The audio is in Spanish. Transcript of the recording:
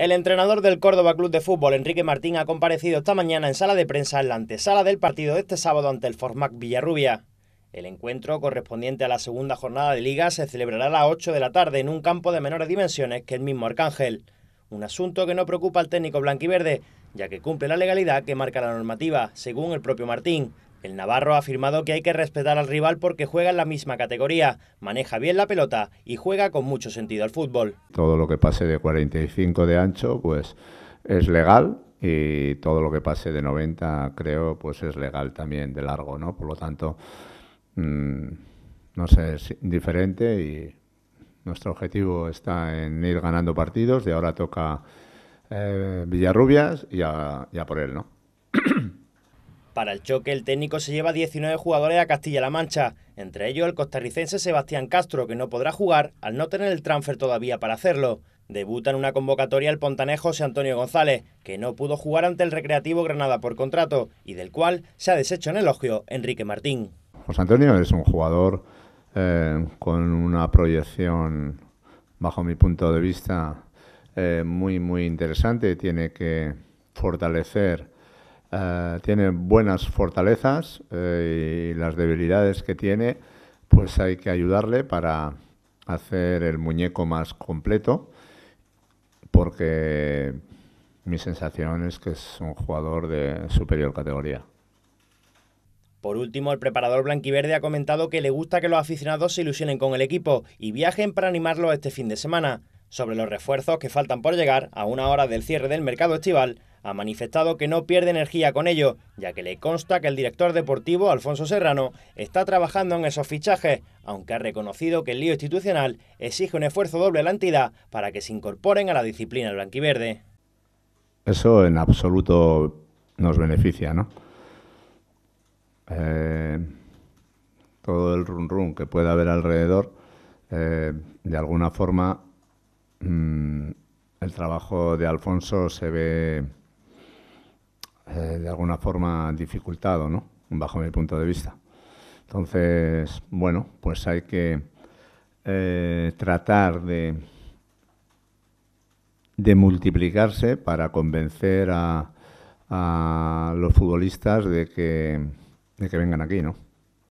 El entrenador del Córdoba Club de Fútbol, Enrique Martín, ha comparecido esta mañana en sala de prensa en la antesala del partido de este sábado ante el Formac Villarrubia. El encuentro, correspondiente a la segunda jornada de liga, se celebrará a las 8 de la tarde en un campo de menores dimensiones que el mismo Arcángel. Un asunto que no preocupa al técnico blanquiverde, ya que cumple la legalidad que marca la normativa, según el propio Martín, el Navarro ha afirmado que hay que respetar al rival porque juega en la misma categoría, maneja bien la pelota y juega con mucho sentido al fútbol. Todo lo que pase de 45 de ancho pues es legal y todo lo que pase de 90 creo pues es legal también de largo, ¿no? Por lo tanto, mm, no sé, es diferente y nuestro objetivo está en ir ganando partidos De ahora toca eh, Villarrubias y ya por él, ¿no? Para el choque, el técnico se lleva 19 jugadores a Castilla-La Mancha, entre ellos el costarricense Sebastián Castro, que no podrá jugar al no tener el transfer todavía para hacerlo. Debuta en una convocatoria el pontanés José Antonio González, que no pudo jugar ante el Recreativo Granada por contrato y del cual se ha deshecho en elogio Enrique Martín. José Antonio es un jugador eh, con una proyección, bajo mi punto de vista, eh, muy, muy interesante. Tiene que fortalecer eh, tiene buenas fortalezas eh, y las debilidades que tiene, pues hay que ayudarle para hacer el muñeco más completo, porque mi sensación es que es un jugador de superior categoría. Por último, el preparador blanquiverde ha comentado que le gusta que los aficionados se ilusionen con el equipo y viajen para animarlo este fin de semana. Sobre los refuerzos que faltan por llegar a una hora del cierre del mercado estival, ha manifestado que no pierde energía con ello, ya que le consta que el director deportivo, Alfonso Serrano, está trabajando en esos fichajes, aunque ha reconocido que el lío institucional exige un esfuerzo doble a la entidad para que se incorporen a la disciplina blanquiverde. Eso en absoluto nos beneficia, ¿no? Eh, todo el run run que pueda haber alrededor, eh, de alguna forma mm, el trabajo de Alfonso se ve de alguna forma dificultado, ¿no? bajo mi punto de vista. Entonces, bueno, pues hay que eh, tratar de, de multiplicarse para convencer a, a los futbolistas de que, de que vengan aquí, ¿no?